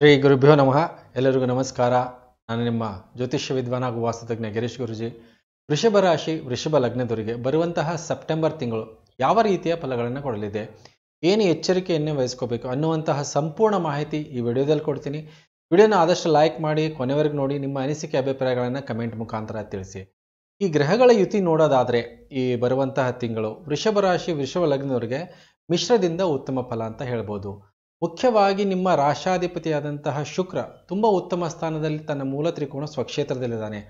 ಶ್ರೀ ಗುರುಭ್ಯೋ ನಮಃ ಎಲ್ಲರಿಗೂ ನಮಸ್ಕಾರ ನಾನು ನಿಮ್ಮ ಜ್ಯೋತಿಷ್ಯ ವಿದ್ವಾನ ಹಾಗೂ ವಾಸ್ತುತಜ್ಞ ಗಿರೀಶ್ ಗುರುಜಿ ವೃಷಭ ರಾಶಿ ವೃಷಭ ಲಗ್ನದವರಿಗೆ ಬರುವಂತಹ ಸೆಪ್ಟೆಂಬರ್ ತಿಂಗಳು ಯಾವ ರೀತಿಯ ಫಲಗಳನ್ನು ಕೊಡಲಿದೆ ಏನು ಎಚ್ಚರಿಕೆಯನ್ನೇ ವಹಿಸ್ಕೋಬೇಕು ಅನ್ನುವಂತಹ ಸಂಪೂರ್ಣ ಮಾಹಿತಿ ಈ ವಿಡಿಯೋದಲ್ಲಿ ಕೊಡ್ತೀನಿ ವಿಡಿಯೋನ ಆದಷ್ಟು ಲೈಕ್ ಮಾಡಿ ಕೊನೆವರೆಗೂ ನೋಡಿ ನಿಮ್ಮ ಅನಿಸಿಕೆ ಅಭಿಪ್ರಾಯಗಳನ್ನು ಕಮೆಂಟ್ ಮುಖಾಂತರ ತಿಳಿಸಿ ಈ ಗ್ರಹಗಳ ಯುತಿ ನೋಡೋದಾದರೆ ಈ ಬರುವಂತಹ ತಿಂಗಳು ವೃಷಭ ರಾಶಿ ವೃಷಭ ಲಗ್ನದವರಿಗೆ ಮಿಶ್ರದಿಂದ ಉತ್ತಮ ಫಲ ಅಂತ ಹೇಳ್ಬೋದು ಮುಖ್ಯವಾಗಿ ನಿಮ್ಮ ರಾಷ್ಟ್ರಾಧಿಪತಿಯಾದಂತಹ ಶುಕ್ರ ತುಂಬ ಉತ್ತಮ ಸ್ಥಾನದಲ್ಲಿ ತನ್ನ ಮೂಲ ತ್ರಿಕೋಣ ಸ್ವಕ್ಷೇತ್ರದಲ್ಲಿದ್ದಾನೆ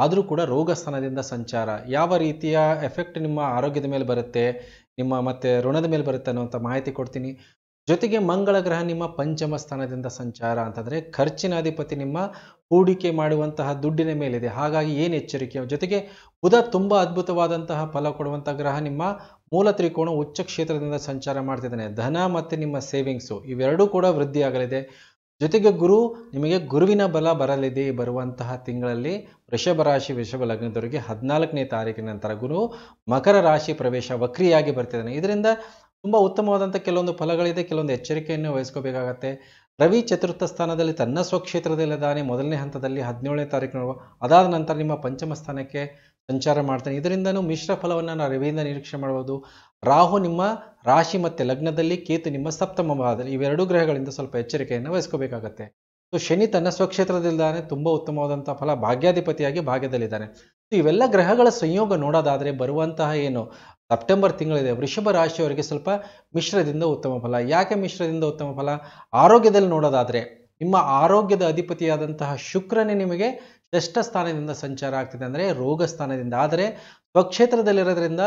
ಆದರೂ ಕೂಡ ರೋಗ ಸ್ಥಾನದಿಂದ ಸಂಚಾರ ಯಾವ ರೀತಿಯ ಎಫೆಕ್ಟ್ ನಿಮ್ಮ ಆರೋಗ್ಯದ ಮೇಲೆ ಬರುತ್ತೆ ನಿಮ್ಮ ಮತ್ತೆ ಋಣದ ಮೇಲೆ ಬರುತ್ತೆ ಅನ್ನುವಂಥ ಮಾಹಿತಿ ಕೊಡ್ತೀನಿ ಜೊತೆಗೆ ಮಂಗಳ ಗ್ರಹ ನಿಮ್ಮ ಪಂಚಮ ಸ್ಥಾನದಿಂದ ಸಂಚಾರ ಅಂತಂದರೆ ಖರ್ಚಿನ ಅಧಿಪತಿ ನಿಮ್ಮ ಹೂಡಿಕೆ ಮಾಡುವಂತಹ ದುಡ್ಡಿನ ಮೇಲಿದೆ ಹಾಗಾಗಿ ಏನು ಎಚ್ಚರಿಕೆ ಜೊತೆಗೆ ಬುಧ ತುಂಬ ಅದ್ಭುತವಾದಂತಹ ಫಲ ಕೊಡುವಂಥ ಗ್ರಹ ನಿಮ್ಮ ಮೂಲ ತ್ರಿಕೋಣ ಉಚ್ಚ ಕ್ಷೇತ್ರದಿಂದ ಸಂಚಾರ ಮಾಡ್ತಿದ್ದಾನೆ ಧನ ಮತ್ತು ನಿಮ್ಮ ಸೇವಿಂಗ್ಸು ಇವೆರಡೂ ಕೂಡ ವೃದ್ಧಿಯಾಗಲಿದೆ ಜೊತೆಗೆ ಗುರು ನಿಮಗೆ ಗುರುವಿನ ಬಲ ಬರಲಿದೆ ಬರುವಂತಹ ತಿಂಗಳಲ್ಲಿ ವೃಷಭ ರಾಶಿ ವೃಷಭ ಲಗ್ನದವರಿಗೆ ಹದಿನಾಲ್ಕನೇ ತಾರೀಕಿನ ನಂತರ ಗುರು ಮಕರ ರಾಶಿ ಪ್ರವೇಶ ವಕ್ರಿಯಾಗಿ ಬರ್ತಿದ್ದಾನೆ ಇದರಿಂದ ತುಂಬ ಉತ್ತಮವಾದಂಥ ಕೆಲವೊಂದು ಫಲಗಳಿದೆ ಕೆಲವೊಂದು ಎಚ್ಚರಿಕೆಯನ್ನು ವಹಿಸ್ಕೋಬೇಕಾಗತ್ತೆ ರವಿ ಚತುರ್ಥ ಸ್ಥಾನದಲ್ಲಿ ತನ್ನ ಸ್ವಕ್ಷೇತ್ರದಲ್ಲಿದ್ದಾನೆ ಮೊದಲನೇ ಹಂತದಲ್ಲಿ ಹದಿನೇಳನೇ ತಾರೀಕು ಅದಾದ ನಂತರ ನಿಮ್ಮ ಪಂಚಮ ಸ್ಥಾನಕ್ಕೆ ಸಂಚಾರ ಮಾಡ್ತಾನೆ ಇದರಿಂದನೂ ಮಿಶ್ರ ಫಲವನ್ನು ನಾವು ರವಿಯಿಂದ ನಿರೀಕ್ಷೆ ಮಾಡಬಹುದು ರಾಹು ನಿಮ್ಮ ರಾಶಿ ಮತ್ತು ಲಗ್ನದಲ್ಲಿ ಕೇತು ನಿಮ್ಮ ಸಪ್ತಮ ಭಾವದಲ್ಲಿ ಇವೆರಡೂ ಗ್ರಹಗಳಿಂದ ಸ್ವಲ್ಪ ಎಚ್ಚರಿಕೆಯನ್ನು ವಹಿಸ್ಕೋಬೇಕಾಗತ್ತೆ ಸೊ ಶನಿ ತನ್ನ ಸ್ವಕ್ಷೇತ್ರದಲ್ಲಿದ್ದಾನೆ ತುಂಬ ಉತ್ತಮವಾದಂಥ ಫಲ ಭಾಗ್ಯಾಧಿಪತಿಯಾಗಿ ಭಾಗ್ಯದಲ್ಲಿದ್ದಾನೆ ಇವೆಲ್ಲ ಗ್ರಹಗಳ ಸಂಯೋಗ ನೋಡೋದಾದರೆ ಬರುವಂತಹ ಏನು ಸೆಪ್ಟೆಂಬರ್ ತಿಂಗಳಿದೆ ವೃಷಭ ರಾಶಿಯವರಿಗೆ ಸ್ವಲ್ಪ ಮಿಶ್ರದಿಂದ ಉತ್ತಮ ಫಲ ಯಾಕೆ ಮಿಶ್ರದಿಂದ ಉತ್ತಮ ಫಲ ಆರೋಗ್ಯದಲ್ಲಿ ನೋಡೋದಾದರೆ ನಿಮ್ಮ ಆರೋಗ್ಯದ ಅಧಿಪತಿಯಾದಂತಹ ಶುಕ್ರನೇ ನಿಮಗೆ ಶ್ರೇಷ್ಠ ಸ್ಥಾನದಿಂದ ಸಂಚಾರ ಆಗ್ತಿದೆ ಅಂದರೆ ರೋಗ ಸ್ಥಾನದಿಂದ ಆದರೆ ಸ್ವಕ್ಷೇತ್ರದಲ್ಲಿರೋದ್ರಿಂದ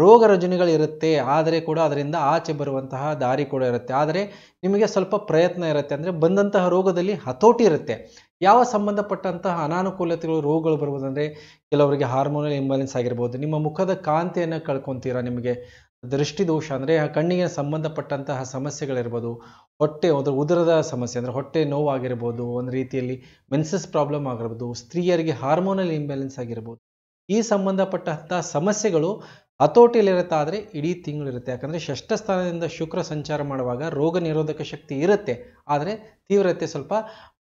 ರೋಗ ರಜನಿಗಳಿರುತ್ತೆ ಆದರೆ ಕೂಡ ಅದರಿಂದ ಆಚೆ ಬರುವಂತಹ ದಾರಿ ಕೂಡ ಇರುತ್ತೆ ಆದರೆ ನಿಮಗೆ ಸ್ವಲ್ಪ ಪ್ರಯತ್ನ ಇರುತ್ತೆ ಅಂದರೆ ಬಂದಂತಹ ರೋಗದಲ್ಲಿ ಹತೋಟಿ ಇರುತ್ತೆ ಯಾವ ಸಂಬಂಧಪಟ್ಟಂತಹ ಅನಾನುಕೂಲತೆಗಳು ರೋಗಗಳು ಬರ್ಬೋದಂದರೆ ಕೆಲವರಿಗೆ ಹಾರ್ಮೋನಲ್ ಇಂಬ್ಯಾಲೆನ್ಸ್ ಆಗಿರ್ಬೋದು ನಿಮ್ಮ ಮುಖದ ಕಾಂತಿಯನ್ನು ಕಳ್ಕೊತೀರಾ ನಿಮಗೆ ದೃಷ್ಟಿದೋಷ ಅಂದರೆ ಆ ಕಣ್ಣಿಗೆ ಸಂಬಂಧಪಟ್ಟಂತಹ ಸಮಸ್ಯೆಗಳಿರ್ಬೋದು ಹೊಟ್ಟೆ ಒಂದು ಉದರದ ಸಮಸ್ಯೆ ಅಂದರೆ ಹೊಟ್ಟೆ ನೋವು ಆಗಿರ್ಬೋದು ಒಂದು ರೀತಿಯಲ್ಲಿ ಮೆನ್ಸಸ್ ಪ್ರಾಬ್ಲಮ್ ಆಗಿರ್ಬೋದು ಸ್ತ್ರೀಯರಿಗೆ ಹಾರ್ಮೋನಲ್ ಇಂಬ್ಯಾಲೆನ್ಸ್ ಆಗಿರ್ಬೋದು ಈ ಸಂಬಂಧಪಟ್ಟಂಥ ಸಮಸ್ಯೆಗಳು ಹತೋಟಿಯಲ್ಲಿರುತ್ತೆ ಆದರೆ ಇಡೀ ತಿಂಗಳಿರುತ್ತೆ ಯಾಕಂದರೆ ಷಷ್ಠ ಸ್ಥಾನದಿಂದ ಶುಕ್ರ ಸಂಚಾರ ಮಾಡುವಾಗ ರೋಗ ನಿರೋಧಕ ಶಕ್ತಿ ಇರುತ್ತೆ ಆದರೆ ತೀವ್ರತೆ ಸ್ವಲ್ಪ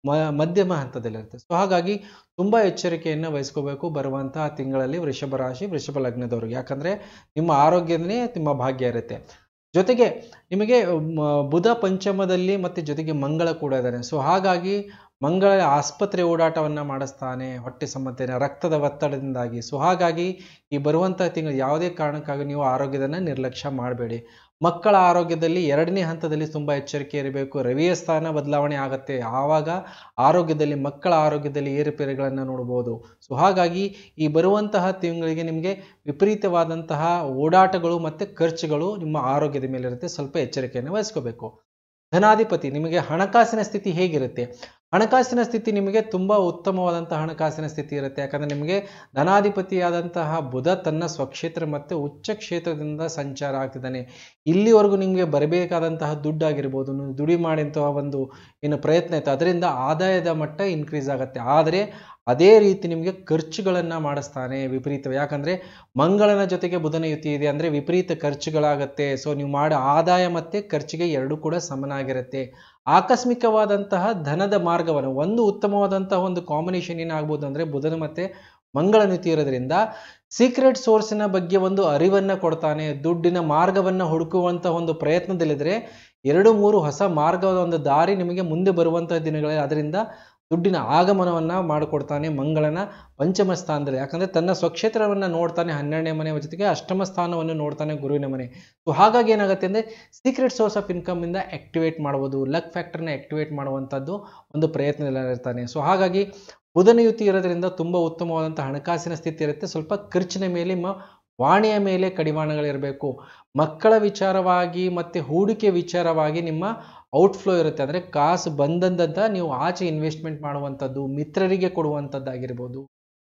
ಮ ಮಧ್ಯಮ ಹಂತದಲ್ಲಿರುತ್ತೆ ಸೊ ಹಾಗಾಗಿ ತುಂಬ ಎಚ್ಚರಿಕೆಯನ್ನು ವಹಿಸ್ಕೋಬೇಕು ಬರುವಂತಹ ತಿಂಗಳಲ್ಲಿ ವೃಷಭ ರಾಶಿ ವೃಷಭ ಲಗ್ನದವ್ರಿಗೆ ಯಾಕಂದರೆ ನಿಮ್ಮ ಆರೋಗ್ಯವೇ ನಿಮ್ಮ ಭಾಗ್ಯ ಇರುತ್ತೆ ಜೊತೆಗೆ ನಿಮಗೆ ಬುಧ ಪಂಚಮದಲ್ಲಿ ಮತ್ತು ಜೊತೆಗೆ ಮಂಗಳ ಕೂಡ ಇದ್ದಾರೆ ಸೊ ಹಾಗಾಗಿ ಮಂಗಳ ಆಸ್ಪತ್ರೆ ಓಡಾಟವನ್ನು ಮಾಡಿಸ್ತಾನೆ ಹೊಟ್ಟೆ ಸಂಬಂಧನೆ ರಕ್ತದ ಒತ್ತಡದಿಂದಾಗಿ ಸೊ ಹಾಗಾಗಿ ಈ ಬರುವಂತಹ ತಿಂಗಳು ಯಾವುದೇ ಕಾರಣಕ್ಕಾಗಿ ನೀವು ಆರೋಗ್ಯದನ್ನು ನಿರ್ಲಕ್ಷ್ಯ ಮಾಡಬೇಡಿ ಮಕ್ಕಳ ಆರೋಗ್ಯದಲ್ಲಿ ಎರಡನೇ ಹಂತದಲ್ಲಿ ತುಂಬ ಎಚ್ಚರಿಕೆ ಇರಬೇಕು ರವಿಯ ಸ್ಥಾನ ಬದಲಾವಣೆ ಆಗುತ್ತೆ ಆವಾಗ ಆರೋಗ್ಯದಲ್ಲಿ ಮಕ್ಕಳ ಆರೋಗ್ಯದಲ್ಲಿ ಏರುಪೇರುಗಳನ್ನು ನೋಡ್ಬೋದು ಸೊ ಹಾಗಾಗಿ ಈ ಬರುವಂತಹ ತಿಂಗಳಿಗೆ ನಿಮಗೆ ವಿಪರೀತವಾದಂತಹ ಓಡಾಟಗಳು ಮತ್ತು ಖರ್ಚುಗಳು ನಿಮ್ಮ ಆರೋಗ್ಯದ ಮೇಲಿರುತ್ತೆ ಸ್ವಲ್ಪ ಎಚ್ಚರಿಕೆಯನ್ನು ವಹಿಸ್ಕೋಬೇಕು ಧನಾಧಿಪತಿ ನಿಮಗೆ ಹಣಕಾಸಿನ ಸ್ಥಿತಿ ಹೇಗಿರುತ್ತೆ ಹಣಕಾಸಿನ ಸ್ಥಿತಿ ನಿಮಗೆ ತುಂಬ ಉತ್ತಮವಾದಂತಹ ಹಣಕಾಸಿನ ಸ್ಥಿತಿ ಇರುತ್ತೆ ಯಾಕಂದ್ರೆ ನಿಮಗೆ ಧನಾಧಿಪತಿಯಾದಂತಹ ಬುಧ ತನ್ನ ಸ್ವಕ್ಷೇತ್ರ ಮತ್ತು ಉಚ್ಚ ಕ್ಷೇತ್ರದಿಂದ ಸಂಚಾರ ಆಗ್ತಿದ್ದಾನೆ ಇಲ್ಲಿವರೆಗೂ ನಿಮಗೆ ಬರಬೇಕಾದಂತಹ ದುಡ್ಡಾಗಿರ್ಬೋದು ದುಡಿ ಮಾಡಿದಂತಹ ಒಂದು ಏನು ಪ್ರಯತ್ನ ಇತ್ತು ಅದರಿಂದ ಆದಾಯದ ಮಟ್ಟ ಇನ್ಕ್ರೀಸ್ ಆಗುತ್ತೆ ಆದರೆ ಅದೇ ರೀತಿ ನಿಮಗೆ ಖರ್ಚುಗಳನ್ನು ಮಾಡಿಸ್ತಾನೆ ವಿಪರೀತ ಯಾಕಂದರೆ ಮಂಗಳನ ಜೊತೆಗೆ ಬುಧನ ಯುತಿ ಇದೆ ಅಂದರೆ ವಿಪರೀತ ಖರ್ಚುಗಳಾಗತ್ತೆ ಸೊ ನೀವು ಮಾಡೋ ಆದಾಯ ಮತ್ತು ಖರ್ಚಿಗೆ ಎರಡೂ ಕೂಡ ಸಮನಾಗಿರುತ್ತೆ ಆಕಸ್ಮಿಕವಾದಂತಹ ಧನದ ಮಾರ್ಗವನ್ನು ಒಂದು ಉತ್ತಮವಾದಂತಹ ಒಂದು ಕಾಂಬಿನೇಷನ್ ಏನಾಗ್ಬೋದು ಅಂದರೆ ಬುಧನ ಮತ್ತು ಯುತಿ ಇರೋದ್ರಿಂದ ಸೀಕ್ರೆಟ್ ಸೋರ್ಸಿನ ಬಗ್ಗೆ ಒಂದು ಅರಿವನ್ನು ಕೊಡ್ತಾನೆ ದುಡ್ಡಿನ ಮಾರ್ಗವನ್ನು ಹುಡುಕುವಂಥ ಒಂದು ಪ್ರಯತ್ನದಲ್ಲಿದ್ದರೆ ಎರಡು ಮೂರು ಹೊಸ ಮಾರ್ಗದ ಒಂದು ದಾರಿ ನಿಮಗೆ ಮುಂದೆ ಬರುವಂತಹ ದಿನಗಳಲ್ಲಿ ಅದರಿಂದ ದುಡ್ಡಿನ ಆಗಮನವನ್ನು ಮಾಡಿಕೊಡ್ತಾನೆ ಮಂಗಳನ ಪಂಚಮ ಸ್ಥಾನದಲ್ಲಿ ಯಾಕಂದರೆ ತನ್ನ ಸ್ವಕ್ಷೇತ್ರವನ್ನು ನೋಡ್ತಾನೆ ಹನ್ನೆರಡನೇ ಮನೆ ಜೊತೆಗೆ ಅಷ್ಟಮ ಸ್ಥಾನವನ್ನು ನೋಡ್ತಾನೆ ಗುರುವಿನ ಮನೆ ಸೊ ಹಾಗಾಗಿ ಏನಾಗುತ್ತೆ ಅಂದರೆ ಸೀಕ್ರೆಟ್ ಸೋರ್ಸ್ ಆಫ್ ಇನ್ಕಮಿಂದ ಆ್ಯಕ್ಟಿವೇಟ್ ಮಾಡ್ಬೋದು ಲಕ್ ಫ್ಯಾಕ್ಟರ್ನ ಆ್ಯಕ್ಟಿವೇಟ್ ಮಾಡುವಂಥದ್ದು ಒಂದು ಪ್ರಯತ್ನದಲ್ಲಿರ್ತಾನೆ ಸೊ ಹಾಗಾಗಿ ಯುತಿ ಇರೋದ್ರಿಂದ ತುಂಬ ಉತ್ತಮವಾದಂಥ ಹಣಕಾಸಿನ ಸ್ಥಿತಿ ಇರುತ್ತೆ ಸ್ವಲ್ಪ ಖರ್ಚಿನ ಮೇಲೆ ವಾಣಿಯ ಮೇಲೆ ಕಡಿವಾಣಗಳಿರಬೇಕು ಮಕ್ಕಳ ವಿಚಾರವಾಗಿ ಮತ್ತು ಹೂಡಿಕೆ ವಿಚಾರವಾಗಿ ನಿಮ್ಮ ಔಟ್ಫ್ಲೋ ಇರುತ್ತೆ ಅಂದರೆ ಕಾಸು ಬಂದಂತ ನೀವು ಆಚೆ ಇನ್ವೆಸ್ಟ್ಮೆಂಟ್ ಮಾಡುವಂಥದ್ದು ಮಿತ್ರರಿಗೆ ಕೊಡುವಂಥದ್ದಾಗಿರ್ಬೋದು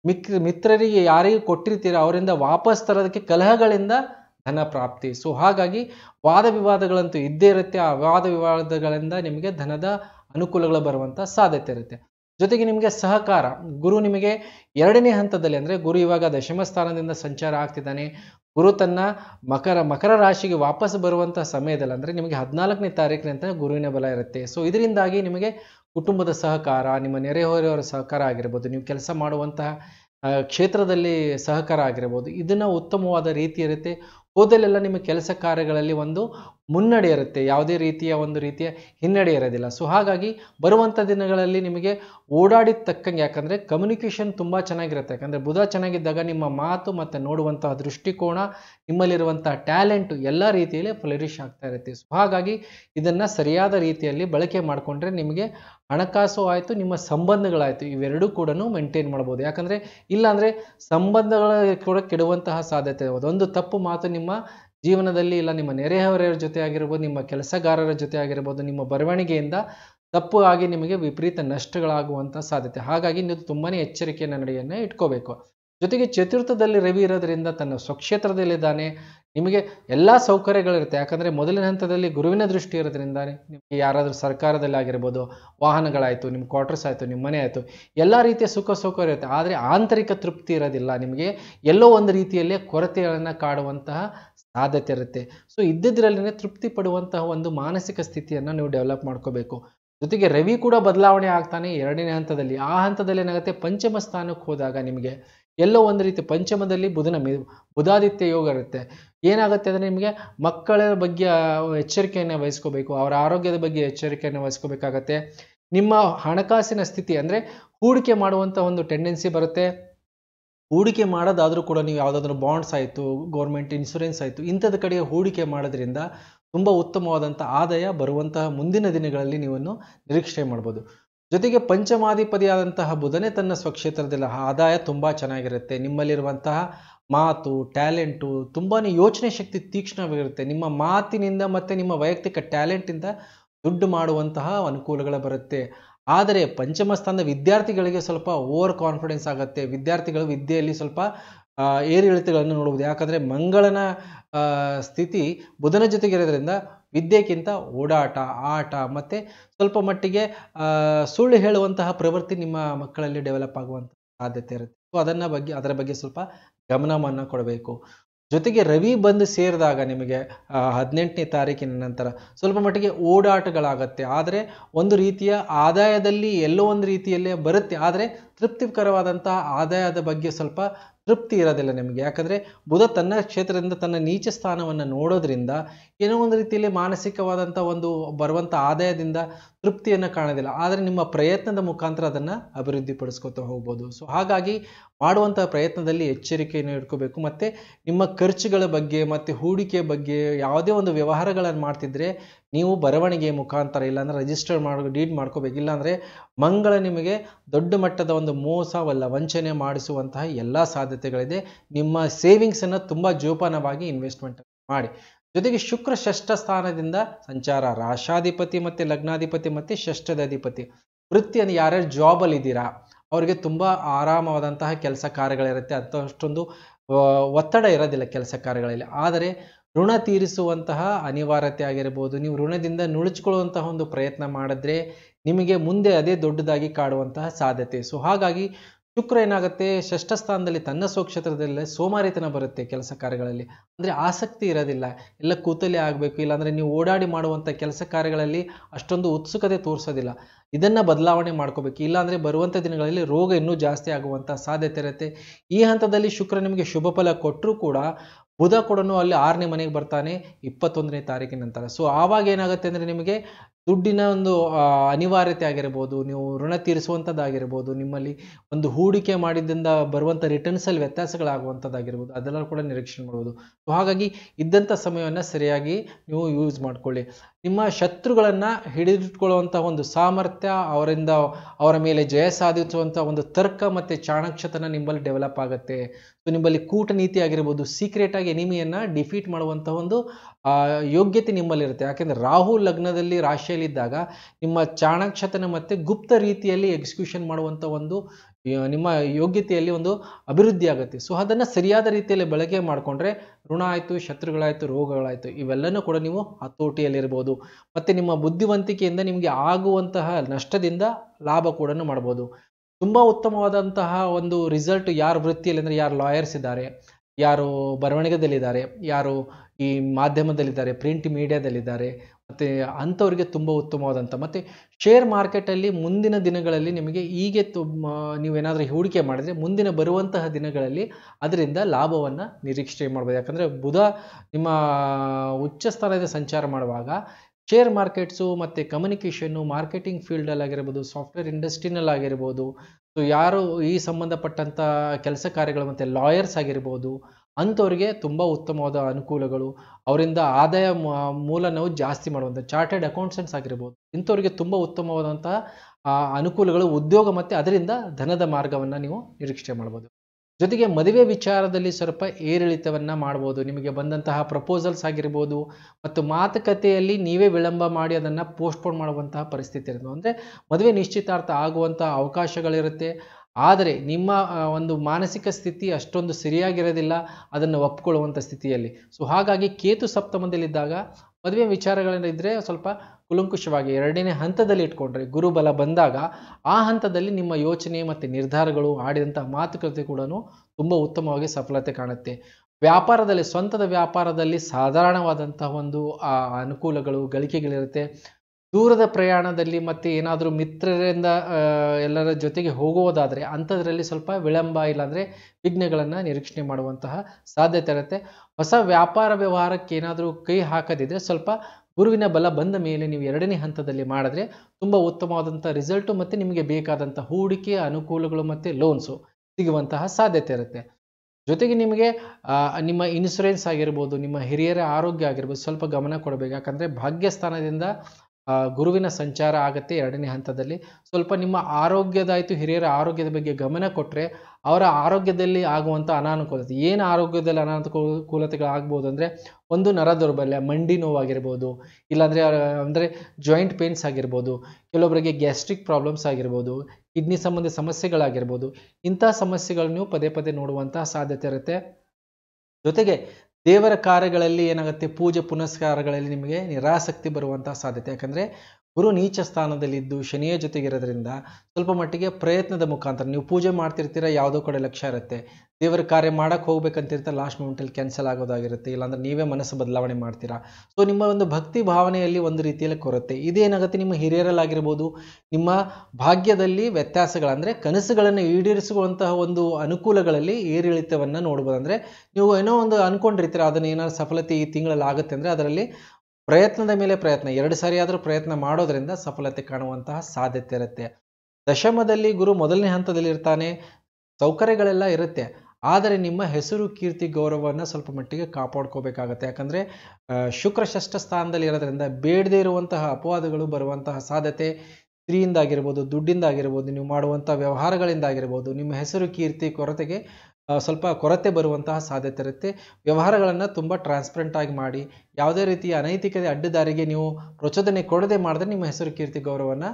ಮಿಕ್ ಮಿತ್ರರಿಗೆ ಯಾರಿಗೂ ಕೊಟ್ಟಿರ್ತೀರ ಅವರಿಂದ ವಾಪಸ್ ತರೋದಕ್ಕೆ ಕಲಹಗಳಿಂದ ಧನ ಪ್ರಾಪ್ತಿ ಸೊ ಹಾಗಾಗಿ ವಾದ ವಿವಾದಗಳಂತೂ ಇದ್ದೇ ಇರುತ್ತೆ ಆ ವಾದ ವಿವಾದಗಳಿಂದ ನಿಮಗೆ ಧನದ ಅನುಕೂಲಗಳು ಬರುವಂಥ ಸಾಧ್ಯತೆ ಇರುತ್ತೆ ಜೊತೆಗೆ ನಿಮಗೆ ಸಹಕಾರ ಗುರು ನಿಮಗೆ ಎರಡನೇ ಹಂತದಲ್ಲಿ ಅಂದರೆ ಗುರು ಇವಾಗ ದಶಮ ಸ್ಥಾನದಿಂದ ಸಂಚಾರ ಆಗ್ತಿದ್ದಾನೆ ಗುರು ತನ್ನ ಮಕರ ಮಕರ ರಾಶಿಗೆ ವಾಪಸ್ ಬರುವಂಥ ಸಮಯದಲ್ಲಿ ಅಂದರೆ ನಿಮಗೆ ಹದಿನಾಲ್ಕನೇ ತಾರೀಕಿನಂತ ಗುರುವಿನ ಬಲ ಇರುತ್ತೆ ಸೊ ಇದರಿಂದಾಗಿ ನಿಮಗೆ ಕುಟುಂಬದ ಸಹಕಾರ ನಿಮ್ಮ ನೆರೆಹೊರೆಯವರ ಸಹಕಾರ ಆಗಿರ್ಬೋದು ನೀವು ಕೆಲಸ ಮಾಡುವಂತಹ ಕ್ಷೇತ್ರದಲ್ಲಿ ಸಹಕಾರ ಆಗಿರ್ಬೋದು ಇದನ್ನು ಉತ್ತಮವಾದ ರೀತಿ ಇರುತ್ತೆ ಹೋದಲ್ಲೆಲ್ಲ ನಿಮ್ಮ ಕೆಲಸ ಕಾರ್ಯಗಳಲ್ಲಿ ಒಂದು ಮುನ್ನಡೆ ಇರುತ್ತೆ ಯಾವುದೇ ರೀತಿಯ ಒಂದು ರೀತಿಯ ಹಿನ್ನಡೆ ಇರೋದಿಲ್ಲ ಸೊ ಹಾಗಾಗಿ ಬರುವಂಥ ದಿನಗಳಲ್ಲಿ ನಿಮಗೆ ಓಡಾಡಿದ ತಕ್ಕಂಗೆ ಯಾಕಂದರೆ ಕಮ್ಯುನಿಕೇಷನ್ ತುಂಬ ಚೆನ್ನಾಗಿರುತ್ತೆ ಯಾಕಂದರೆ ಬುಧ ಚೆನ್ನಾಗಿದ್ದಾಗ ನಿಮ್ಮ ಮಾತು ಮತ್ತು ನೋಡುವಂತಹ ದೃಷ್ಟಿಕೋನ ನಿಮ್ಮಲ್ಲಿರುವಂಥ ಟ್ಯಾಲೆಂಟು ಎಲ್ಲ ರೀತಿಯಲ್ಲಿ ಫ್ಲರಿಶ್ ಆಗ್ತಾ ಇರುತ್ತೆ ಸೊ ಹಾಗಾಗಿ ಇದನ್ನು ಸರಿಯಾದ ರೀತಿಯಲ್ಲಿ ಬಳಕೆ ಮಾಡಿಕೊಂಡ್ರೆ ನಿಮಗೆ ಹಣಕಾಸು ಆಯಿತು ನಿಮ್ಮ ಸಂಬಂಧಗಳಾಯಿತು ಇವೆರಡೂ ಕೂಡ ಮೇಂಟೈನ್ ಮಾಡ್ಬೋದು ಯಾಕಂದರೆ ಇಲ್ಲಾಂದರೆ ಸಂಬಂಧಗಳ ಕೂಡ ಕೆಡುವಂತಹ ಸಾಧ್ಯತೆ ಇರ್ಬೋದು ಒಂದು ತಪ್ಪು ಮಾತು ನಿಮ್ಮ ಜೀವನದಲ್ಲಿ ಇಲ್ಲ ನಿಮ್ಮ ನೆರೆಹೊರೆಯವರ ಜೊತೆ ಆಗಿರ್ಬೋದು ನಿಮ್ಮ ಕೆಲಸಗಾರರ ಜೊತೆ ಆಗಿರ್ಬೋದು ನಿಮ್ಮ ಬರವಣಿಗೆಯಿಂದ ತಪ್ಪು ಆಗಿ ನಿಮಗೆ ವಿಪರೀತ ನಷ್ಟಗಳಾಗುವಂಥ ಸಾಧ್ಯತೆ ಹಾಗಾಗಿ ನೀವು ತುಂಬಾ ಎಚ್ಚರಿಕೆಯನ್ನು ನಡೆಯನ್ನು ಇಟ್ಕೋಬೇಕು ಜೊತೆಗೆ ಚತುರ್ಥದಲ್ಲಿ ರವಿ ಇರೋದ್ರಿಂದ ತನ್ನ ಸ್ವಕ್ಷೇತ್ರದಲ್ಲಿದ್ದಾನೆ ನಿಮಗೆ ಎಲ್ಲ ಸೌಕರ್ಯಗಳಿರುತ್ತೆ ಯಾಕಂದರೆ ಮೊದಲಿನ ಹಂತದಲ್ಲಿ ಗುರುವಿನ ದೃಷ್ಟಿ ಇರೋದ್ರಿಂದ ನಿಮಗೆ ಯಾರಾದರೂ ಸರ್ಕಾರದಲ್ಲಿ ಆಗಿರ್ಬೋದು ವಾಹನಗಳಾಯಿತು ನಿಮ್ಮ ಕ್ವಾರ್ಟರ್ಸ್ ಆಯಿತು ನಿಮ್ಮ ಮನೆ ಆಯಿತು ಎಲ್ಲ ರೀತಿಯ ಸುಖ ಸೌಕರ್ಯ ಇರುತ್ತೆ ಆದರೆ ಆಂತರಿಕ ತೃಪ್ತಿ ಇರೋದಿಲ್ಲ ನಿಮಗೆ ಎಲ್ಲೋ ಒಂದು ರೀತಿಯಲ್ಲಿ ಕೊರತೆಗಳನ್ನು ಕಾಡುವಂತಹ ಆದ್ಯತೆ ಇರುತ್ತೆ ಸೊ ಇದ್ದಿದ್ದರಲ್ಲೇ ತೃಪ್ತಿ ಪಡುವಂತಹ ಒಂದು ಮಾನಸಿಕ ಸ್ಥಿತಿಯನ್ನು ನೀವು ಡೆವಲಪ್ ಮಾಡ್ಕೋಬೇಕು ಜೊತೆಗೆ ರವಿ ಕೂಡ ಬದಲಾವಣೆ ಆಗ್ತಾನೆ ಎರಡನೇ ಹಂತದಲ್ಲಿ ಆ ಹಂತದಲ್ಲಿ ಏನಾಗುತ್ತೆ ಪಂಚಮ ಸ್ಥಾನಕ್ಕೆ ಹೋದಾಗ ನಿಮಗೆ ಎಲ್ಲೋ ಒಂದು ರೀತಿ ಪಂಚಮದಲ್ಲಿ ಬುಧನ ಬುಧಾದಿತ್ಯ ಯೋಗ ಇರುತ್ತೆ ಏನಾಗುತ್ತೆ ಅಂದರೆ ನಿಮಗೆ ಮಕ್ಕಳ ಬಗ್ಗೆ ಎಚ್ಚರಿಕೆಯನ್ನು ವಹಿಸ್ಕೋಬೇಕು ಅವರ ಆರೋಗ್ಯದ ಬಗ್ಗೆ ಎಚ್ಚರಿಕೆಯನ್ನು ವಹಿಸ್ಕೋಬೇಕಾಗತ್ತೆ ನಿಮ್ಮ ಹಣಕಾಸಿನ ಸ್ಥಿತಿ ಅಂದರೆ ಹೂಡಿಕೆ ಮಾಡುವಂಥ ಒಂದು ಟೆಂಡೆನ್ಸಿ ಬರುತ್ತೆ ಹೂಡಿಕೆ ಮಾಡೋದಾದರೂ ಕೂಡ ನೀವು ಯಾವುದಾದ್ರೂ ಬಾಂಡ್ಸ್ ಆಯಿತು ಗೌರ್ಮೆಂಟ್ ಇನ್ಶೂರೆನ್ಸ್ ಆಯಿತು ಇಂಥದ ಕಡೆ ಹೂಡಿಕೆ ಮಾಡೋದ್ರಿಂದ ತುಂಬ ಉತ್ತಮವಾದಂಥ ಆದಾಯ ಬರುವಂತಹ ಮುಂದಿನ ದಿನಗಳಲ್ಲಿ ನೀವನ್ನು ನಿರೀಕ್ಷೆ ಮಾಡ್ಬೋದು ಜೊತೆಗೆ ಪಂಚಮಾಧಿಪತಿಯಾದಂತಹ ಬುಧನೇ ತನ್ನ ಸ್ವಕ್ಷೇತ್ರದಲ್ಲಿ ಆದಾಯ ತುಂಬ ಚೆನ್ನಾಗಿರುತ್ತೆ ನಿಮ್ಮಲ್ಲಿರುವಂತಹ ಮಾತು ಟ್ಯಾಲೆಂಟು ತುಂಬಾ ಯೋಚನೆ ಶಕ್ತಿ ತೀಕ್ಷ್ಣವಾಗಿರುತ್ತೆ ನಿಮ್ಮ ಮಾತಿನಿಂದ ಮತ್ತು ನಿಮ್ಮ ವೈಯಕ್ತಿಕ ಟ್ಯಾಲೆಂಟಿಂದ ದುಡ್ಡು ಮಾಡುವಂತಹ ಅನುಕೂಲಗಳು ಬರುತ್ತೆ ಆದರೆ ಪಂಚಮ ಸ್ಥಾನದ ವಿದ್ಯಾರ್ಥಿಗಳಿಗೆ ಸ್ವಲ್ಪ ಓವರ್ ಕಾನ್ಫಿಡೆನ್ಸ್ ಆಗುತ್ತೆ ವಿದ್ಯಾರ್ಥಿಗಳು ವಿದ್ಯೆಯಲ್ಲಿ ಸ್ವಲ್ಪ ಏರಿಳಿತಗಳನ್ನು ನೋಡುವುದು ಯಾಕಂದರೆ ಮಂಗಳನ ಸ್ಥಿತಿ ಬುಧನ ಜೊತೆಗಿರೋದ್ರಿಂದ ವಿದ್ಯೆಗಿಂತ ಓಡಾಟ ಆಟ ಮತ್ತು ಸ್ವಲ್ಪ ಮಟ್ಟಿಗೆ ಸುಳ್ಳು ಹೇಳುವಂತಹ ಪ್ರವೃತ್ತಿ ನಿಮ್ಮ ಮಕ್ಕಳಲ್ಲಿ ಡೆವಲಪ್ ಆಗುವಂಥ ಸಾಧ್ಯತೆ ಇರುತ್ತೆ ಸೊ ಅದನ್ನು ಬಗ್ಗೆ ಅದರ ಬಗ್ಗೆ ಸ್ವಲ್ಪ ಗಮನವನ್ನು ಕೊಡಬೇಕು ಜೊತೆಗೆ ರವಿ ಬಂದು ಸೇರಿದಾಗ ನಿಮಗೆ ಹದಿನೆಂಟನೇ ತಾರೀಕಿನ ನಂತರ ಸ್ವಲ್ಪ ಮಟ್ಟಿಗೆ ಓಡಾಟಗಳಾಗತ್ತೆ ಆದರೆ ಒಂದು ರೀತಿಯ ಆದಾಯದಲ್ಲಿ ಎಲ್ಲೋ ಒಂದು ರೀತಿಯಲ್ಲೇ ಬರುತ್ತೆ ಆದರೆ ತೃಪ್ತಿಕರವಾದಂತಹ ಆದಾಯದ ಬಗ್ಗೆ ಸ್ವಲ್ಪ ತೃಪ್ತಿ ಇರೋದಿಲ್ಲ ನಿಮಗೆ ಯಾಕಂದರೆ ಬುಧ ತನ್ನ ಕ್ಷೇತ್ರದಿಂದ ತನ್ನ ನೀಚ ಸ್ಥಾನವನ್ನು ನೋಡೋದ್ರಿಂದ ಏನೋ ಒಂದು ರೀತಿಯಲ್ಲಿ ಮಾನಸಿಕವಾದಂಥ ಒಂದು ಬರುವಂಥ ಆದಾಯದಿಂದ ತೃಪ್ತಿಯನ್ನು ಕಾಣೋದಿಲ್ಲ ಆದರೆ ನಿಮ್ಮ ಪ್ರಯತ್ನದ ಮುಖಾಂತರ ಅದನ್ನು ಅಭಿವೃದ್ಧಿಪಡಿಸ್ಕೊತಾ ಹೋಗ್ಬೋದು ಸೊ ಹಾಗಾಗಿ ಮಾಡುವಂಥ ಪ್ರಯತ್ನದಲ್ಲಿ ಎಚ್ಚರಿಕೆಯನ್ನು ಇಟ್ಕೋಬೇಕು ಮತ್ತು ನಿಮ್ಮ ಖರ್ಚುಗಳ ಬಗ್ಗೆ ಮತ್ತು ಹೂಡಿಕೆ ಬಗ್ಗೆ ಯಾವುದೇ ಒಂದು ವ್ಯವಹಾರಗಳನ್ನು ಮಾಡ್ತಿದ್ರೆ ನೀವು ಬರವಣಿಗೆ ಮುಖಾಂತರ ಇಲ್ಲಾಂದರೆ ರಿಜಿಸ್ಟರ್ ಮಾಡಿ ಡೀಡ್ ಮಾಡ್ಕೋಬೇಕು ಇಲ್ಲಾಂದರೆ ಮಂಗಳ ನಿಮಗೆ ದೊಡ್ಡ ಮಟ್ಟದ ಒಂದು ಮೋಸವಲ್ಲ ವಂಚನೆ ಮಾಡಿಸುವಂತಹ ಎಲ್ಲ ಸಾಧ್ಯತೆಗಳಿದೆ ನಿಮ್ಮ ಸೇವಿಂಗ್ಸನ್ನು ತುಂಬ ಜೋಪಾನವಾಗಿ ಇನ್ವೆಸ್ಟ್ಮೆಂಟ್ ಮಾಡಿ ಜೊತೆಗೆ ಶುಕ್ರ ಷಷ್ಠ ಸ್ಥಾನದಿಂದ ಸಂಚಾರ ರಾಶಾಧಿಪತಿ ಮತ್ತು ಲಗ್ನಾಧಿಪತಿ ಮತ್ತು ಷಷ್ಠದ ಅಧಿಪತಿ ವೃತ್ತಿಯನ್ನು ಯಾರ್ಯಾರು ಜಾಬಲ್ಲಿ ಇದ್ದೀರಾ ಅವರಿಗೆ ತುಂಬ ಆರಾಮವಾದಂತಹ ಕೆಲಸ ಕಾರ್ಯಗಳಿರುತ್ತೆ ಅಷ್ಟೊಂದು ಒತ್ತಡ ಇರೋದಿಲ್ಲ ಕೆಲಸ ಕಾರ್ಯಗಳಲ್ಲಿ ಆದರೆ ಋಣ ತೀರಿಸುವಂತಹ ಅನಿವಾರ್ಯತೆ ಆಗಿರ್ಬೋದು ನೀವು ಋಣದಿಂದ ನುಳಿಸ್ಕೊಳ್ಳುವಂತಹ ಒಂದು ಪ್ರಯತ್ನ ಮಾಡಿದ್ರೆ ನಿಮಗೆ ಮುಂದೆ ಅದೇ ದೊಡ್ಡದಾಗಿ ಕಾಡುವಂತಹ ಸಾಧ್ಯತೆ ಸೊ ಹಾಗಾಗಿ ಶುಕ್ರ ಏನಾಗುತ್ತೆ ಷಷ್ಠ ಸ್ಥಾನದಲ್ಲಿ ತನ್ನ ಸ್ವಕ್ಷೇತ್ರದಲ್ಲೇ ಸೋಮಾರಿತನ ಬರುತ್ತೆ ಕೆಲಸ ಕಾರ್ಯಗಳಲ್ಲಿ ಅಂದರೆ ಆಸಕ್ತಿ ಇರೋದಿಲ್ಲ ಎಲ್ಲ ಕೂತಲೆ ಆಗಬೇಕು ಇಲ್ಲಾಂದರೆ ನೀವು ಓಡಾಡಿ ಮಾಡುವಂಥ ಕೆಲಸ ಕಾರ್ಯಗಳಲ್ಲಿ ಅಷ್ಟೊಂದು ಉತ್ಸುಕತೆ ತೋರಿಸೋದಿಲ್ಲ ಇದನ್ನು ಬದಲಾವಣೆ ಮಾಡ್ಕೋಬೇಕು ಇಲ್ಲಾಂದರೆ ಬರುವಂಥ ದಿನಗಳಲ್ಲಿ ರೋಗ ಇನ್ನೂ ಜಾಸ್ತಿ ಆಗುವಂಥ ಸಾಧ್ಯತೆ ಇರುತ್ತೆ ಈ ಹಂತದಲ್ಲಿ ಶುಕ್ರ ನಿಮಗೆ ಶುಭ ಫಲ ಕೊಟ್ಟರೂ ಕೂಡ ಬುಧ ಕೂಡ ಅಲ್ಲಿ ಆರನೇ ಮನೆಗೆ ಬರ್ತಾನೆ ಇಪ್ಪತ್ತೊಂದನೇ ತಾರೀಕಿನ ನಂತರ ಸೊ ಆವಾಗ ಏನಾಗುತ್ತೆ ಅಂದರೆ ನಿಮಗೆ ದುಡ್ಡಿನ ಒಂದು ಅನಿವಾರ್ಯತೆ ಆಗಿರ್ಬೋದು ನೀವು ಋಣ ತೀರಿಸುವಂಥದ್ದಾಗಿರ್ಬೋದು ನಿಮ್ಮಲ್ಲಿ ಒಂದು ಹೂಡಿಕೆ ಮಾಡಿದ್ದರಿಂದ ಬರುವಂಥ ರಿಟರ್ನ್ಸಲ್ಲಿ ವ್ಯತ್ಯಾಸಗಳಾಗುವಂಥದ್ದಾಗಿರ್ಬೋದು ಅದೆಲ್ಲ ಕೂಡ ನಿರೀಕ್ಷಣೆ ಮಾಡ್ಬೋದು ಸೊ ಹಾಗಾಗಿ ಇದ್ದಂಥ ಸಮಯವನ್ನು ಸರಿಯಾಗಿ ನೀವು ಯೂಸ್ ಮಾಡ್ಕೊಳ್ಳಿ ನಿಮ್ಮ ಶತ್ರುಗಳನ್ನು ಹಿಡಿದಿಟ್ಕೊಳ್ಳುವಂಥ ಒಂದು ಸಾಮರ್ಥ್ಯ ಅವರಿಂದ ಅವರ ಮೇಲೆ ಜಯ ಸಾಧಿಸುವಂಥ ಒಂದು ತರ್ಕ ಮತ್ತು ಚಾಣಾಕ್ಷತನ ನಿಮ್ಮಲ್ಲಿ ಡೆವಲಪ್ ಆಗುತ್ತೆ ಸೊ ನಿಮ್ಮಲ್ಲಿ ಕೂಟ ನೀತಿ ಆಗಿರ್ಬೋದು ಸೀಕ್ರೆಟಾಗಿ ಎನಿಮಿಯನ್ನು ಡಿಫೀಟ್ ಮಾಡುವಂಥ ಒಂದು ಯೋಗ್ಯತೆ ನಿಮ್ಮಲ್ಲಿರುತ್ತೆ ಯಾಕೆಂದರೆ ರಾಹು ಲಗ್ನದಲ್ಲಿ ರಾಶಿಯಲ್ಲಿದ್ದಾಗ ನಿಮ್ಮ ಚಾಣಾಕ್ಷತನ ಮತ್ತು ಗುಪ್ತ ರೀತಿಯಲ್ಲಿ ಎಕ್ಸಿಕ್ಯೂಷನ್ ಮಾಡುವಂಥ ಒಂದು ನಿಮ್ಮ ಯೋಗ್ಯತೆಯಲ್ಲಿ ಒಂದು ಅಭಿವೃದ್ಧಿ ಆಗುತ್ತೆ ಸೊ ಅದನ್ನು ಸರಿಯಾದ ರೀತಿಯಲ್ಲಿ ಬಳಕೆ ಮಾಡಿಕೊಂಡ್ರೆ ಋಣ ಆಯಿತು ಶತ್ರುಗಳಾಯಿತು ರೋಗಗಳಾಯಿತು ಇವೆಲ್ಲನೂ ಕೂಡ ನೀವು ಹತೋಟಿಯಲ್ಲಿರ್ಬೋದು ಮತ್ತು ನಿಮ್ಮ ಬುದ್ಧಿವಂತಿಕೆಯಿಂದ ನಿಮಗೆ ಆಗುವಂತಹ ನಷ್ಟದಿಂದ ಲಾಭ ಕೂಡ ಮಾಡ್ಬೋದು ತುಂಬ ಉತ್ತಮವಾದಂತಹ ಒಂದು ರಿಸಲ್ಟ್ ಯಾರ ವೃತ್ತಿಯಲ್ಲಿ ಅಂದರೆ ಯಾರು ಲಾಯರ್ಸ್ ಇದ್ದಾರೆ ಯಾರು ಬರವಣಿಗೆದಲ್ಲಿದ್ದಾರೆ ಯಾರು ಈ ಮಾಧ್ಯಮದಲ್ಲಿದ್ದಾರೆ ಪ್ರಿಂಟ್ ಮೀಡಿಯಾದಲ್ಲಿದ್ದಾರೆ ಮತ್ತು ಅಂಥವ್ರಿಗೆ ತುಂಬ ಉತ್ತಮವಾದಂಥ ಮತ್ತು ಶೇರ್ ಮಾರ್ಕೆಟಲ್ಲಿ ಮುಂದಿನ ದಿನಗಳಲ್ಲಿ ನಿಮಗೆ ಹೀಗೆ ತು ನೀವೇನಾದರೂ ಹೂಡಿಕೆ ಮಾಡಿದರೆ ಮುಂದಿನ ಬರುವಂತಹ ದಿನಗಳಲ್ಲಿ ಅದರಿಂದ ಲಾಭವನ್ನು ನಿರೀಕ್ಷೆ ಮಾಡ್ಬೋದು ಯಾಕಂದರೆ ಬುಧ ನಿಮ್ಮ ಉಚ್ಚ ಸ್ಥಾನದ ಸಂಚಾರ ಮಾಡುವಾಗ ಶೇರ್ ಮಾರ್ಕೆಟ್ಸು ಮತ್ತು ಕಮ್ಯುನಿಕೇಷನ್ನು ಮಾರ್ಕೆಟಿಂಗ್ ಫೀಲ್ಡಲ್ಲಾಗಿರ್ಬೋದು ಸಾಫ್ಟ್ವೇರ್ ಇಂಡಸ್ಟ್ರಿನಲ್ಲಾಗಿರ್ಬೋದು ಸೊ ಯಾರು ಈ ಸಂಬಂಧಪಟ್ಟಂಥ ಕೆಲಸ ಕಾರ್ಯಗಳು ಮತ್ತು ಲಾಯರ್ಸ್ ಆಗಿರ್ಬೋದು ಅಂಥವ್ರಿಗೆ ತುಂಬ ಉತ್ತಮವಾದ ಅನುಕೂಲಗಳು ಅವರಿಂದ ಆದಾಯ ಮೂಲ ನಾವು ಜಾಸ್ತಿ ಮಾಡುವಂಥ ಚಾರ್ಟೆಡ್ ಅಕೌಂಟ್ಸೆಂಟ್ಸ್ ಆಗಿರ್ಬೋದು ಇಂಥವ್ರಿಗೆ ತುಂಬ ಉತ್ತಮವಾದಂತಹ ಅನುಕೂಲಗಳು ಉದ್ಯೋಗ ಮತ್ತು ಅದರಿಂದ ಧನದ ಮಾರ್ಗವನ್ನು ನೀವು ನಿರೀಕ್ಷೆ ಮಾಡ್ಬೋದು ಜೊತೆಗೆ ಮದುವೆ ವಿಚಾರದಲ್ಲಿ ಸ್ವಲ್ಪ ಏರಿಳಿತವನ್ನು ಮಾಡ್ಬೋದು ನಿಮಗೆ ಬಂದಂತಹ ಪ್ರಪೋಸಲ್ಸ್ ಆಗಿರ್ಬೋದು ಮತ್ತು ಮಾತುಕತೆಯಲ್ಲಿ ನೀವೇ ವಿಳಂಬ ಮಾಡಿ ಅದನ್ನು ಪೋಸ್ಟ್ಪೋನ್ ಮಾಡುವಂತಹ ಪರಿಸ್ಥಿತಿ ಇರ್ಬೋದು ಅಂದರೆ ಮದುವೆ ನಿಶ್ಚಿತಾರ್ಥ ಆಗುವಂಥ ಅವಕಾಶಗಳಿರುತ್ತೆ ಆದರೆ ನಿಮ್ಮ ಒಂದು ಮಾನಸಿಕ ಸ್ಥಿತಿ ಅಷ್ಟೊಂದು ಸರಿಯಾಗಿರೋದಿಲ್ಲ ಅದನ್ನು ಒಪ್ಕೊಳ್ಳುವಂಥ ಸ್ಥಿತಿಯಲ್ಲಿ ಸೊ ಹಾಗಾಗಿ ಕೇತು ಸಪ್ತಮದಲ್ಲಿದ್ದಾಗ ಮದುವೆ ವಿಚಾರಗಳೇನಿದ್ದರೆ ಸ್ವಲ್ಪ ಕುಲಂಕುಷವಾಗಿ ಎರಡನೇ ಹಂತದಲ್ಲಿ ಇಟ್ಕೊಂಡ್ರೆ ಗುರುಬಲ ಬಂದಾಗ ಆ ಹಂತದಲ್ಲಿ ನಿಮ್ಮ ಯೋಚನೆ ಮತ್ತು ನಿರ್ಧಾರಗಳು ಆಡಿದಂಥ ಮಾತುಕತೆ ಕೂಡ ತುಂಬ ಉತ್ತಮವಾಗಿ ಸಫಲತೆ ಕಾಣುತ್ತೆ ವ್ಯಾಪಾರದಲ್ಲಿ ಸ್ವಂತದ ವ್ಯಾಪಾರದಲ್ಲಿ ಸಾಧಾರಣವಾದಂತಹ ಒಂದು ಅನುಕೂಲಗಳು ಗಳಿಕೆಗಳಿರುತ್ತೆ ದೂರದ ಪ್ರಯಾಣದಲ್ಲಿ ಮತ್ತೆ ಏನಾದರೂ ಮಿತ್ರರಿಂದ ಎಲ್ಲರ ಜೊತೆಗೆ ಹೋಗುವುದಾದರೆ ಅಂಥದ್ರಲ್ಲಿ ಸ್ವಲ್ಪ ವಿಳಂಬ ಇಲ್ಲಾಂದರೆ ವಿಘ್ನಗಳನ್ನು ನಿರೀಕ್ಷಣೆ ಮಾಡುವಂತಹ ಸಾಧ್ಯತೆ ಇರುತ್ತೆ ಹೊಸ ವ್ಯಾಪಾರ ವ್ಯವಹಾರಕ್ಕೆ ಏನಾದರೂ ಕೈ ಹಾಕದಿದ್ದರೆ ಸ್ವಲ್ಪ ಗುರುವಿನ ಬಲ ಬಂದ ಮೇಲೆ ನೀವು ಎರಡನೇ ಹಂತದಲ್ಲಿ ಮಾಡಿದ್ರೆ ತುಂಬ ಉತ್ತಮವಾದಂಥ ರಿಸಲ್ಟು ಮತ್ತು ನಿಮಗೆ ಬೇಕಾದಂಥ ಹೂಡಿಕೆ ಅನುಕೂಲಗಳು ಮತ್ತು ಲೋನ್ಸು ಸಿಗುವಂತಹ ಸಾಧ್ಯತೆ ಇರುತ್ತೆ ಜೊತೆಗೆ ನಿಮಗೆ ನಿಮ್ಮ ಇನ್ಸುರೆನ್ಸ್ ಆಗಿರ್ಬೋದು ನಿಮ್ಮ ಹಿರಿಯರ ಆರೋಗ್ಯ ಆಗಿರ್ಬೋದು ಸ್ವಲ್ಪ ಗಮನ ಕೊಡಬೇಕು ಯಾಕಂದರೆ ಭಾಗ್ಯಸ್ಥಾನದಿಂದ ಗುರುವಿನ ಸಂಚಾರ ಆಗುತ್ತೆ ಎರಡನೇ ಹಂತದಲ್ಲಿ ಸ್ವಲ್ಪ ನಿಮ್ಮ ಆರೋಗ್ಯದಾಯಿತು ಹಿರಿಯರ ಆರೋಗ್ಯದ ಬಗ್ಗೆ ಗಮನ ಕೊಟ್ಟರೆ ಅವರ ಆರೋಗ್ಯದಲ್ಲಿ ಆಗುವಂಥ ಅನಾನುಕೂಲತೆ ಏನು ಆರೋಗ್ಯದಲ್ಲಿ ಆಗ್ಬೋದು ಅಂದರೆ ಒಂದು ನರ ದೌರ್ಬಲ್ಯ ಮಂಡಿ ನೋವಾಗಿರ್ಬೋದು ಇಲ್ಲಾಂದರೆ ಅಂದರೆ ಜಾಯಿಂಟ್ ಪೇನ್ಸ್ ಆಗಿರ್ಬೋದು ಕೆಲವೊಬ್ಬರಿಗೆ ಗ್ಯಾಸ್ಟ್ರಿಕ್ ಪ್ರಾಬ್ಲಮ್ಸ್ ಆಗಿರ್ಬೋದು ಕಿಡ್ನಿ ಸಂಬಂಧಿ ಸಮಸ್ಯೆಗಳಾಗಿರ್ಬೋದು ಇಂಥ ಸಮಸ್ಯೆಗಳನ್ನೂ ಪದೇ ಪದೇ ನೋಡುವಂತಹ ಸಾಧ್ಯತೆ ಇರುತ್ತೆ ಜೊತೆಗೆ ದೇವರ ಕಾರ್ಯಗಳಲ್ಲಿ ಏನಾಗುತ್ತೆ ಪೂಜೆ ಪುನಸ್ಕಾರಗಳಲ್ಲಿ ನಿಮಗೆ ನಿರಾಸಕ್ತಿ ಬರುವಂತಹ ಸಾಧ್ಯತೆ ಯಾಕಂದರೆ ಗುರು ನೀಚ ಸ್ಥಾನದಲ್ಲಿದ್ದು ಶನಿಯ ಜೊತೆಗಿರೋದ್ರಿಂದ ಸ್ವಲ್ಪ ಮಟ್ಟಿಗೆ ಪ್ರಯತ್ನದ ಮುಖಾಂತರ ನೀವು ಪೂಜೆ ಮಾಡ್ತಿರ್ತೀರ ಯಾವುದೋ ಕಡೆ ಲಕ್ಷ್ಯ ಇರುತ್ತೆ ದೇವರ ಕಾರ್ಯ ಮಾಡೋಕ್ಕೆ ಹೋಗ್ಬೇಕಂತಿರ್ತಾರೆ ಲಾಸ್ಟ್ ಮೂಮೆಂಟಲ್ಲಿ ಕ್ಯಾನ್ಸಲ್ ಆಗೋದಾಗಿರುತ್ತೆ ಇಲ್ಲಾಂದ್ರೆ ನೀವೇ ಮನಸ್ಸು ಬದಲಾವಣೆ ಮಾಡ್ತೀರಾ ಸೊ ನಿಮ್ಮ ಒಂದು ಭಕ್ತಿ ಭಾವನೆಯಲ್ಲಿ ಒಂದು ರೀತಿಯಲ್ಲಿ ಕೊರತೆ ಇದೇನಾಗುತ್ತೆ ನಿಮ್ಮ ಹಿರಿಯರಲ್ಲಾಗಿರ್ಬೋದು ನಿಮ್ಮ ಭಾಗ್ಯದಲ್ಲಿ ವ್ಯತ್ಯಾಸಗಳಂದರೆ ಕನಸುಗಳನ್ನು ಈಡೇರಿಸುವಂತಹ ಒಂದು ಅನುಕೂಲಗಳಲ್ಲಿ ಏರಿಳಿತವನ್ನು ನೋಡ್ಬೋದು ಅಂದರೆ ನೀವು ಏನೋ ಒಂದು ಅನ್ಕೊಂಡಿರ್ತೀರ ಅದನ್ನು ಏನಾದ್ರು ಸಫಲತೆ ಈ ತಿಂಗಳಲ್ಲಿ ಆಗುತ್ತೆ ಅಂದರೆ ಅದರಲ್ಲಿ ಪ್ರಯತ್ನದ ಮೇಲೆ ಪ್ರಯತ್ನ ಎರಡು ಸಾರಿ ಆದರೂ ಪ್ರಯತ್ನ ಮಾಡೋದರಿಂದ ಸಫಲತೆ ಕಾಣುವಂತಹ ಸಾಧ್ಯತೆ ಇರುತ್ತೆ ದಶಮದಲ್ಲಿ ಗುರು ಮೊದಲನೇ ಹಂತದಲ್ಲಿ ಇರ್ತಾನೆ ಸೌಕರ್ಯಗಳೆಲ್ಲ ಇರುತ್ತೆ ಆದರೆ ನಿಮ್ಮ ಹೆಸರು ಕೀರ್ತಿ ಗೌರವವನ್ನು ಸ್ವಲ್ಪ ಮಟ್ಟಿಗೆ ಕಾಪಾಡ್ಕೋಬೇಕಾಗುತ್ತೆ ಯಾಕಂದರೆ ಶುಕ್ರ ಷಷ್ಠ ಸ್ಥಾನದಲ್ಲಿ ಇರೋದ್ರಿಂದ ಬೇಡದೇ ಇರುವಂತಹ ಅಪವಾದಗಳು ಬರುವಂತಹ ಸಾಧ್ಯತೆ ಸ್ತ್ರೀಯಿಂದಾಗಿರ್ಬೋದು ದುಡ್ಡಿಂದಾಗಿರ್ಬೋದು ದುಡ್ಡಿಂದ ನೀವು ಮಾಡುವಂಥ ವ್ಯವಹಾರಗಳಿಂದ ಆಗಿರ್ಬೋದು ನಿಮ್ಮ ಹೆಸರು ಕೀರ್ತಿ ಕೊರತೆಗೆ ಸ್ವಲ್ಪ ಕೊರತೆ ಬರುವಂತಹ ಸಾಧ್ಯತೆ ಇರುತ್ತೆ ವ್ಯವಹಾರಗಳನ್ನು ತುಂಬ ಆಗಿ ಮಾಡಿ ಯಾವುದೇ ರೀತಿಯ ಅನೈತಿಕತೆ ಅಡ್ಡದಾರಿಗೆ ನೀವು ಪ್ರಚೋದನೆ ಕೊಡದೆ ಮಾಡಿದ್ರೆ ನಿಮ್ಮ ಹೆಸರು ಕೀರ್ತಿ ಗೌರವವನ್ನು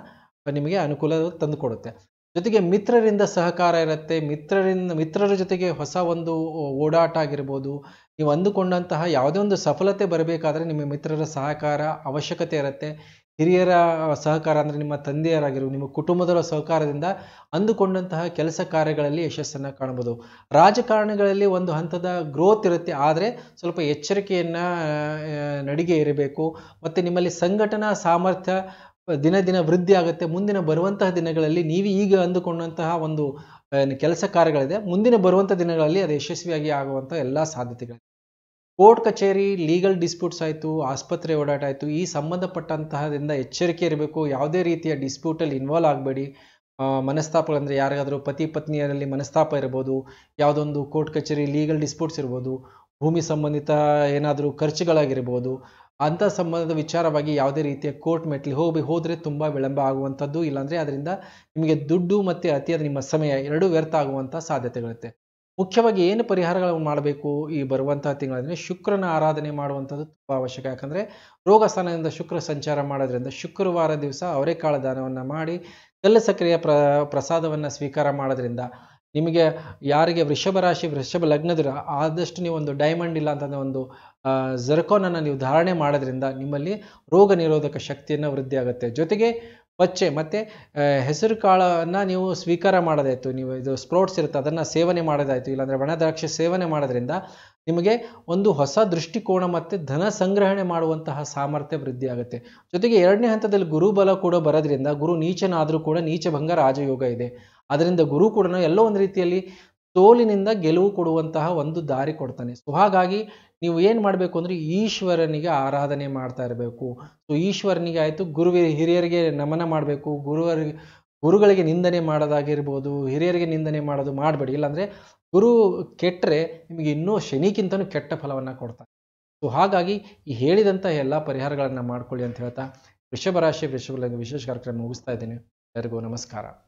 ನಿಮಗೆ ಅನುಕೂಲ ತಂದುಕೊಡುತ್ತೆ ಜೊತೆಗೆ ಮಿತ್ರರಿಂದ ಸಹಕಾರ ಇರುತ್ತೆ ಮಿತ್ರರಿಂದ ಮಿತ್ರರ ಜೊತೆಗೆ ಹೊಸ ಒಂದು ಓಡಾಟ ಆಗಿರ್ಬೋದು ನೀವು ಅಂದುಕೊಂಡಂತಹ ಯಾವುದೇ ಒಂದು ಸಫಲತೆ ಬರಬೇಕಾದ್ರೆ ನಿಮ್ಮ ಮಿತ್ರರ ಸಹಕಾರ ಅವಶ್ಯಕತೆ ಇರುತ್ತೆ ಹಿರಿಯರ ಸಹಕಾರ ಅಂದರೆ ನಿಮ್ಮ ತಂದೆಯರಾಗಿರುವ ನಿಮ್ಮ ಕುಟುಂಬದವರ ಸಹಕಾರದಿಂದ ಅಂದುಕೊಂಡಂತಹ ಕೆಲಸ ಕಾರ್ಯಗಳಲ್ಲಿ ಯಶಸ್ಸನ್ನು ಕಾಣಬಹುದು ರಾಜಕಾರಣಿಗಳಲ್ಲಿ ಒಂದು ಹಂತದ ಗ್ರೋತ್ ಇರುತ್ತೆ ಆದರೆ ಸ್ವಲ್ಪ ಎಚ್ಚರಿಕೆಯನ್ನು ನಡಿಗೆ ಇರಬೇಕು ಮತ್ತು ನಿಮ್ಮಲ್ಲಿ ಸಂಘಟನಾ ಸಾಮರ್ಥ್ಯ ದಿನ ದಿನ ವೃದ್ಧಿ ಆಗುತ್ತೆ ಮುಂದಿನ ಬರುವಂತಹ ದಿನಗಳಲ್ಲಿ ನೀವು ಈಗ ಅಂದುಕೊಂಡಂತಹ ಒಂದು ಕೆಲಸ ಕಾರ್ಯಗಳಿದೆ ಮುಂದಿನ ಬರುವಂಥ ದಿನಗಳಲ್ಲಿ ಅದು ಯಶಸ್ವಿಯಾಗಿ ಆಗುವಂಥ ಎಲ್ಲ ಸಾಧ್ಯತೆಗಳಿವೆ ಕೋರ್ಟ್ ಕಚೇರಿ ಲೀಗಲ್ ಡಿಸ್ಪ್ಯೂಟ್ಸ್ ಆಯಿತು ಆಸ್ಪತ್ರೆ ಓಡಾಟ ಆಯಿತು ಈ ಸಂಬಂಧಪಟ್ಟಂತಹದಿಂದ ಎಚ್ಚರಿಕೆ ಇರಬೇಕು ಯಾವುದೇ ರೀತಿಯ ಡಿಸ್ಪ್ಯೂಟಲ್ಲಿ ಇನ್ವಾಲ್ವ್ ಆಗಬೇಡಿ ಅಂದರೆ ಯಾರಿಗಾದರೂ ಪತಿ ಪತ್ನಿಯರಲ್ಲಿ ಮನಸ್ತಾಪ ಇರ್ಬೋದು ಯಾವುದೊಂದು ಕೋರ್ಟ್ ಕಚೇರಿ ಲೀಗಲ್ ಡಿಸ್ಪ್ಯೂಟ್ಸ್ ಇರ್ಬೋದು ಭೂಮಿ ಸಂಬಂಧಿತ ಏನಾದರೂ ಖರ್ಚುಗಳಾಗಿರ್ಬೋದು ಅಂಥ ಸಂಬಂಧದ ವಿಚಾರವಾಗಿ ಯಾವುದೇ ರೀತಿಯ ಕೋರ್ಟ್ ಮೆಟ್ಲಿ ಹೋಗಿ ಹೋದರೆ ತುಂಬ ವಿಳಂಬ ಆಗುವಂಥದ್ದು ಇಲ್ಲಾಂದರೆ ಅದರಿಂದ ನಿಮಗೆ ದುಡ್ಡು ಮತ್ತು ಅತಿಯಾದ ನಿಮ್ಮ ಸಮಯ ಎರಡೂ ವ್ಯರ್ಥ ಆಗುವಂಥ ಸಾಧ್ಯತೆಗಳಿರುತ್ತೆ ಮುಖ್ಯವಾಗಿ ಏನು ಪರಿಹಾರಗಳನ್ನು ಮಾಡಬೇಕು ಈ ಬರುವಂತಹ ತಿಂಗಳಲ್ಲಿ ಶುಕ್ರನ ಆರಾಧನೆ ಮಾಡುವಂಥದ್ದು ತುಂಬ ಅವಶ್ಯಕ ಯಾಕಂದರೆ ರೋಗ ಸ್ಥಾನದಿಂದ ಶುಕ್ರ ಸಂಚಾರ ಮಾಡೋದ್ರಿಂದ ಶುಕ್ರವಾರ ದಿವಸ ಅವರೆಕಾಳು ದಾನವನ್ನು ಮಾಡಿ ಕಲ್ಲು ಸಕ್ರಿಯ ಪ್ರ ಪ್ರಸಾದವನ್ನು ಸ್ವೀಕಾರ ಮಾಡೋದ್ರಿಂದ ನಿಮಗೆ ಯಾರಿಗೆ ವೃಷಭ ರಾಶಿ ವೃಷಭ ಲಗ್ನದ್ರ ಆದಷ್ಟು ನೀವು ಒಂದು ಡೈಮಂಡ್ ಇಲ್ಲ ಅಂತಂದ್ರೆ ಒಂದು ಜರ್ಕೋನನ್ನು ನೀವು ಧಾರಣೆ ಮಾಡೋದ್ರಿಂದ ನಿಮ್ಮಲ್ಲಿ ರೋಗ ನಿರೋಧಕ ಶಕ್ತಿಯನ್ನು ವೃದ್ಧಿಯಾಗುತ್ತೆ ಜೊತೆಗೆ ಪಚ್ಚೆ ಮತ್ತು ಹೆಸರು ಕಾಳನ್ನು ನೀವು ಸ್ವೀಕಾರ ಮಾಡೋದಾಯಿತು ನೀವು ಇದು ಸ್ಪ್ರೋಟ್ಸ್ ಇರುತ್ತೆ ಅದನ್ನು ಸೇವನೆ ಮಾಡೋದಾಯಿತು ಇಲ್ಲಾಂದರೆ ದ್ರಾಕ್ಷಿ ಸೇವನೆ ಮಾಡೋದ್ರಿಂದ ನಿಮಗೆ ಒಂದು ಹೊಸ ದೃಷ್ಟಿಕೋನ ಮತ್ತು ಧನ ಸಂಗ್ರಹಣೆ ಮಾಡುವಂತಹ ಸಾಮರ್ಥ್ಯ ವೃದ್ಧಿ ಆಗುತ್ತೆ ಜೊತೆಗೆ ಎರಡನೇ ಹಂತದಲ್ಲಿ ಗುರುಬಲ ಕೂಡ ಬರೋದ್ರಿಂದ ಗುರು ನೀಚನಾದರೂ ಕೂಡ ನೀಚ ಭಂಗ ರಾಜಯೋಗ ಇದೆ ಅದರಿಂದ ಗುರು ಕೂಡ ಎಲ್ಲೋ ಒಂದು ರೀತಿಯಲ್ಲಿ ಸೋಲಿನಿಂದ ಗೆಲುವು ಕೊಡುವಂತಹ ಒಂದು ದಾರಿ ಕೊಡ್ತಾನೆ ಸೊ ಹಾಗಾಗಿ ನೀವು ಏನು ಮಾಡಬೇಕು ಅಂದರೆ ಈಶ್ವರನಿಗೆ ಆರಾಧನೆ ಮಾಡ್ತಾ ಇರಬೇಕು ಸೊ ಈಶ್ವರನಿಗೆ ಆಯಿತು ಗುರುವಿ ಹಿರಿಯರಿಗೆ ನಮನ ಮಾಡಬೇಕು ಗುರುವರಿಗೆ ಗುರುಗಳಿಗೆ ನಿಂದನೆ ಮಾಡೋದಾಗಿರ್ಬೋದು ಹಿರಿಯರಿಗೆ ನಿಂದನೆ ಮಾಡೋದು ಮಾಡಬೇಡಿ ಇಲ್ಲಾಂದರೆ ಗುರು ಕೆಟ್ಟರೆ ನಿಮಗೆ ಇನ್ನೂ ಶನಿಗಿಂತನೂ ಕೆಟ್ಟ ಫಲವನ್ನು ಕೊಡ್ತಾನೆ ಸೊ ಹಾಗಾಗಿ ಈ ಹೇಳಿದಂಥ ಎಲ್ಲ ಪರಿಹಾರಗಳನ್ನು ಮಾಡ್ಕೊಳ್ಳಿ ಅಂತ ಹೇಳ್ತಾ ವೃಷಭ ರಾಶಿ ವಿಶೇಷ ಕಾರ್ಯಕ್ರಮ ಮುಗಿಸ್ತಾ ಇದ್ದೀನಿ ಎಲ್ಲರಿಗೂ ನಮಸ್ಕಾರ